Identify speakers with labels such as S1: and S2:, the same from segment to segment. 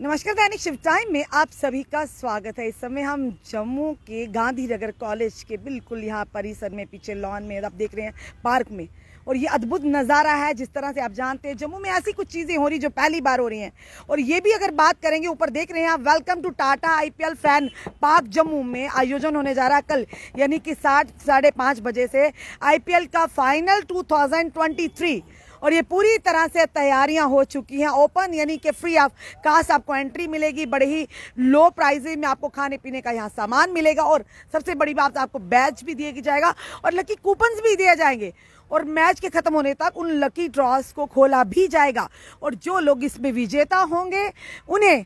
S1: नमस्कार दैनिक शिव टाइम में आप सभी का स्वागत है इस समय हम जम्मू के गांधीनगर कॉलेज के बिल्कुल यहाँ परिसर में पीछे लॉन में आप देख रहे हैं पार्क में और ये अद्भुत नज़ारा है जिस तरह से आप जानते हैं जम्मू में ऐसी कुछ चीज़ें हो रही जो पहली बार हो रही हैं और ये भी अगर बात करेंगे ऊपर देख रहे हैं आप welcome to Tata IPL fan park Jammu में आयोजन होने जा रहा है कल यानी कि साठ साढ़े बजे से आईपीएल का फाइनल टू और ये पूरी तरह से तैयारियां हो चुकी हैं ओपन यानी कि फ्री ऑफ कास्ट आपको एंट्री मिलेगी बड़े ही लो प्राइज में आपको खाने पीने का यहाँ सामान मिलेगा और सबसे बड़ी बात आपको बैच भी दिया जाएगा और लकी कूपन भी दिए जाएंगे और मैच के खत्म होने तक उन लकी ड्रॉस को खोला भी जाएगा और जो लोग इसमें विजेता होंगे उन्हें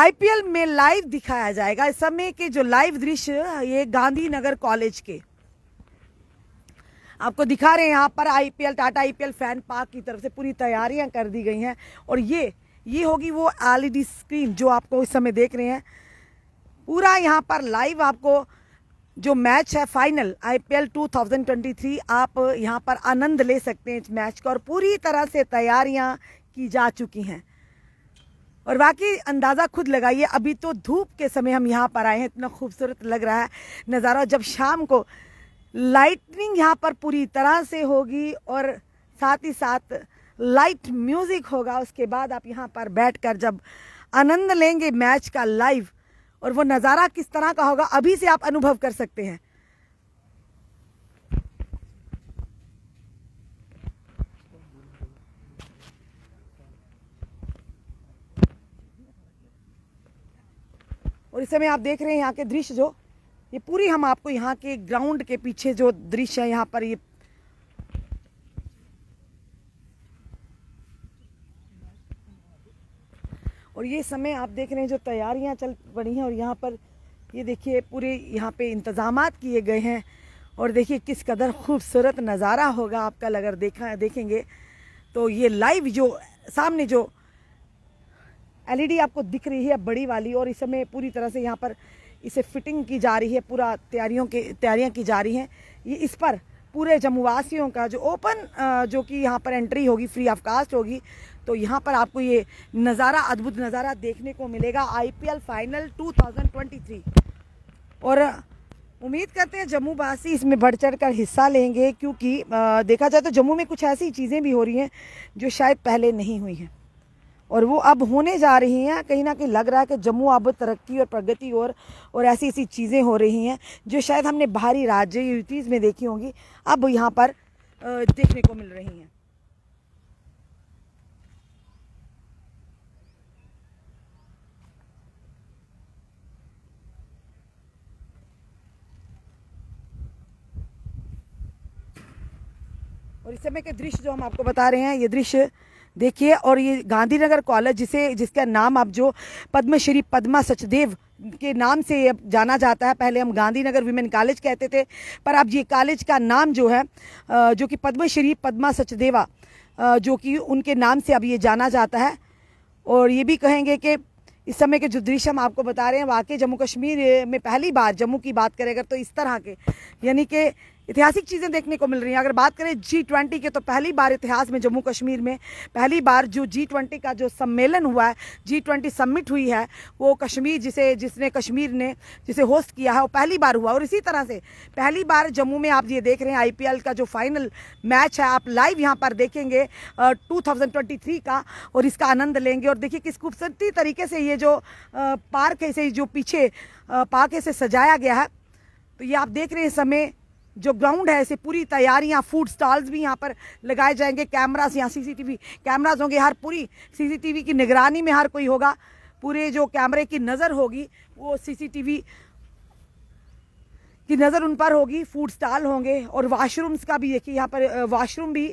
S1: आईपीएल में लाइव दिखाया जाएगा इस समय के जो लाइव दृश्य ये गांधीनगर कॉलेज के आपको दिखा रहे हैं यहाँ पर IPL Tata IPL fan park की तरफ से पूरी तैयारियाँ कर दी गई हैं और ये ये होगी वो एलईडी स्क्रीन जो आपको इस समय देख रहे हैं पूरा यहाँ पर लाइव आपको जो मैच है फाइनल आईपीएल 2023 आप यहाँ पर आनंद ले सकते हैं इस मैच का और पूरी तरह से तैयारियाँ की जा चुकी हैं और बाकी अंदाज़ा खुद लगाइए अभी तो धूप के समय हम यहाँ पर आए हैं इतना खूबसूरत लग रहा है नज़ारा जब शाम को लाइटनिंग यहाँ पर पूरी तरह से होगी और साथ ही साथ लाइट म्यूज़िक होगा उसके बाद आप यहाँ पर बैठकर जब आनंद लेंगे मैच का लाइव और वो नज़ारा किस तरह का होगा अभी से आप अनुभव कर सकते हैं और इस समय आप देख रहे हैं यहाँ के दृश्य जो ये पूरी हम आपको यहाँ के ग्राउंड के पीछे जो दृश्य है यहाँ पर ये और ये समय आप देख रहे हैं जो तैयारियां चल पड़ी हैं और यहाँ पर ये देखिए पूरे यहाँ पे इंतज़ाम किए गए हैं और देखिए किस कदर खूबसूरत नज़ारा होगा आपका अगर देखा देखेंगे तो ये लाइव जो सामने जो एलईडी e आपको दिख रही है बड़ी वाली और इस समय पूरी तरह से यहाँ पर इसे फिटिंग की जा रही है पूरा तैयारियों की तैयारियां की जा रही हैं ये इस पर पूरे जम्मू वासियों का जो ओपन जो कि यहाँ पर एंट्री होगी फ्री ऑफ कास्ट होगी तो यहाँ पर आपको ये नज़ारा अद्भुत नज़ारा देखने को मिलेगा आईपीएल फाइनल 2023 और उम्मीद करते हैं जम्मू वासी इसमें बढ़ चढ़ कर हिस्सा लेंगे क्योंकि देखा जाए तो जम्मू में कुछ ऐसी चीज़ें भी हो रही हैं जो शायद पहले नहीं हुई हैं और वो अब होने जा रही हैं कहीं ना कहीं लग रहा है कि जम्मू अब तरक्की और प्रगति और और ऐसी ऐसी चीज़ें हो रही हैं जो शायद हमने बाहरी राज्य यूटीज़ में देखी होंगी अब यहाँ पर देखने को मिल रही हैं और इस समय के दृश्य जो हम आपको बता रहे हैं ये दृश्य देखिए और ये गांधीनगर कॉलेज जिसे जिसका नाम अब जो पद्मश्री पद्मा सचदेव के नाम से अब जाना जाता है पहले हम गांधीनगर विमेन कॉलेज कहते थे पर अब ये कॉलेज का नाम जो है जो कि पद्मश्री पद्मा सचदेवा जो कि उनके नाम से अब ये जाना जाता है और ये भी कहेंगे कि इस समय के जो दृश्य हम आपको बता रहे हैं वाकई जम्मू कश्मीर में पहली बार जम्मू की बात करें अगर तो इस तरह के यानी कि ऐतिहासिक चीज़ें देखने को मिल रही हैं अगर बात करें जी ट्वेंटी के तो पहली बार इतिहास में जम्मू कश्मीर में पहली बार जो जी ट्वेंटी का जो सम्मेलन हुआ है जी ट्वेंटी सम्मिट हुई है वो कश्मीर जिसे जिसने कश्मीर ने जिसे होस्ट किया है वो पहली बार हुआ और इसी तरह से पहली बार जम्मू में आप ये देख रहे हैं आई का जो फाइनल मैच है आप लाइव यहाँ पर देखेंगे टू का और इसका आनंद लेंगे और देखिए किस खूबसूरती तरीके से ये जो पार्क है इसे जो पीछे पार्क इसे सजाया गया है तो ये आप देख रहे हैं समय जो ग्राउंड है ऐसे पूरी तैयारियां फूड स्टॉल्स भी यहाँ पर लगाए जाएंगे कैमरास यहाँ सीसीटीवी कैमरास होंगे हर पूरी सीसीटीवी की निगरानी में हर कोई होगा पूरे जो कैमरे की नज़र होगी वो सीसीटीवी की नज़र उन पर होगी फूड स्टॉल होंगे और वाशरूम्स का भी देखिए यहाँ पर वाशरूम भी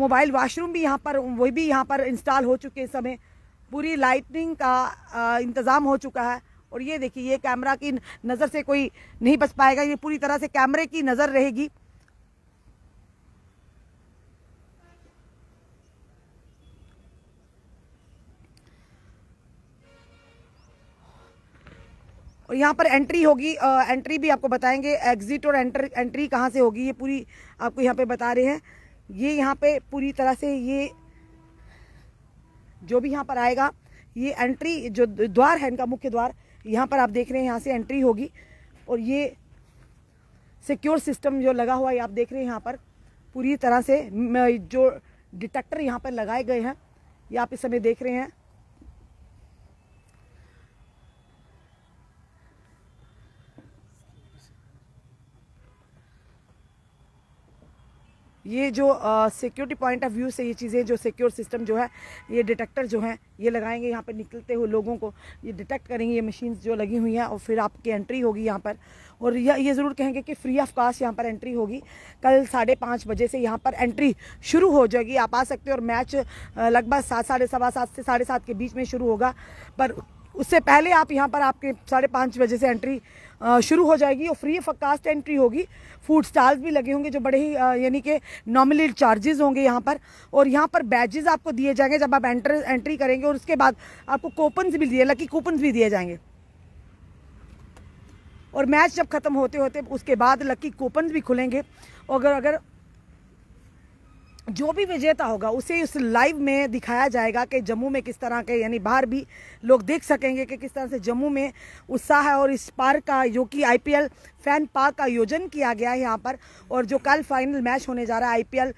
S1: मोबाइल वाशरूम भी यहाँ पर वही भी यहाँ पर इंस्टॉल हो चुके समय पूरी लाइटनिंग का इंतज़ाम हो चुका है और ये देखिए ये कैमरा की नज़र से कोई नहीं बच पाएगा ये पूरी तरह से कैमरे की नज़र रहेगी और यहाँ पर एंट्री होगी एंट्री भी आपको बताएंगे एग्जिट और एंटर एंट्री कहाँ से होगी ये पूरी आपको यहाँ पे बता रहे हैं ये यहाँ पे पूरी तरह से ये जो भी यहाँ पर आएगा ये एंट्री जो द्वार है इनका मुख्य द्वार यहाँ पर आप देख रहे हैं यहाँ से एंट्री होगी और ये सिक्योर सिस्टम जो लगा हुआ है आप देख रहे हैं यहाँ पर पूरी तरह से जो डिटेक्टर यहाँ पर लगाए गए हैं ये आप इस समय देख रहे हैं ये जो सिक्योरिटी पॉइंट ऑफ व्यू से ये चीज़ें जो सिक्योर सिस्टम जो है ये डिटेक्टर जो है ये लगाएंगे यहाँ पर निकलते हुए लोगों को ये डिटेक्ट करेंगे ये मशीन जो लगी हुई हैं और फिर आपकी एंट्री होगी यहाँ पर और यह ये ज़रूर कहेंगे कि फ्री ऑफ कास्ट यहाँ पर एंट्री होगी कल साढ़े पाँच बजे से यहाँ पर एंट्री शुरू हो जाएगी आप आ सकते हो और मैच लगभग सात साढ़े सवा सात से साढ़े सात के बीच में शुरू होगा पर उससे पहले आप यहाँ पर आपके साढ़े पाँच बजे से एंट्री शुरू हो जाएगी और फ्री ऑफ कास्ट एंट्री होगी फूड स्टॉल्स भी लगे होंगे जो बड़े ही यानी कि नॉर्मली चार्जेस होंगे यहाँ पर और यहाँ पर बैजेस आपको दिए जाएंगे जब आप एंटर एंट्री करेंगे और उसके बाद आपको कोपन्स भी दिए लकी कूपन्स भी दिए जाएंगे और मैच जब ख़त्म होते होते उसके बाद लकी कूपन्स भी खुलेंगे और अगर अगर जो भी विजेता होगा उसे उस लाइव में दिखाया जाएगा कि जम्मू में किस तरह के यानी बाहर भी लोग देख सकेंगे कि किस तरह से जम्मू में उत्साह है और इस पार्क का जो कि आईपीएल फैन पार्क का आयोजन किया गया है यहाँ पर और जो कल फाइनल मैच होने जा रहा है आईपीएल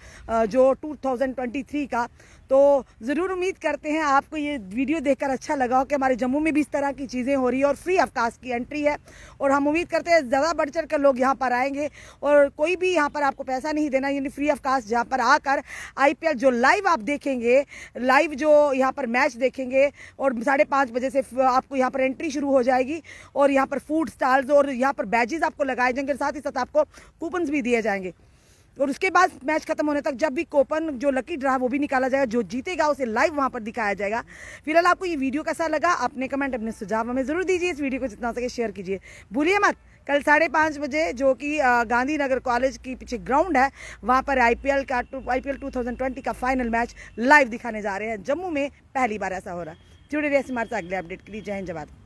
S1: जो 2023 का तो ज़रूर उम्मीद करते हैं आपको ये वीडियो देखकर अच्छा लगा हो कि हमारे जम्मू में भी इस तरह की चीज़ें हो रही है और फ्री अवकाश की एंट्री है और हम उम्मीद करते हैं ज़्यादा बढ़ चढ़ कर लोग यहाँ पर आएंगे और कोई भी यहाँ पर आपको पैसा नहीं देना यानी फ्री अवकाश जहाँ पर आकर आई जो लाइव आप देखेंगे लाइव जो यहाँ पर मैच देखेंगे और साढ़े बजे से आपको यहाँ पर एंट्री शुरू हो जाएगी और यहाँ पर फूड स्टॉल्स और यहाँ पर बैजेज आपको लगाए जाएंगे साथ ही साथ आपको कूपन भी दिए जाएंगे और उसके बाद मैच खत्म होने तक जब भी कोपन जो लकी ड्रा वो भी निकाला जाएगा जो जीतेगा उसे लाइव वहां पर दिखाया जाएगा फिलहाल आपको ये वीडियो कैसा लगा अपने कमेंट अपने सुझाव हमें जरूर दीजिए इस वीडियो को जितना हो सके शेयर कीजिए भूलिए मत कल साढ़े पाँच बजे जो कि गांधीनगर कॉलेज की पीछे ग्राउंड है वहाँ पर आईपीएल का आईपीएल पी का फाइनल मैच लाइव दिखाने जा रहे हैं जम्मू में पहली बार ऐसा हो रहा है जुड़े रहिए हमारे अगले अपडेट के लिए जय हिंद जवाब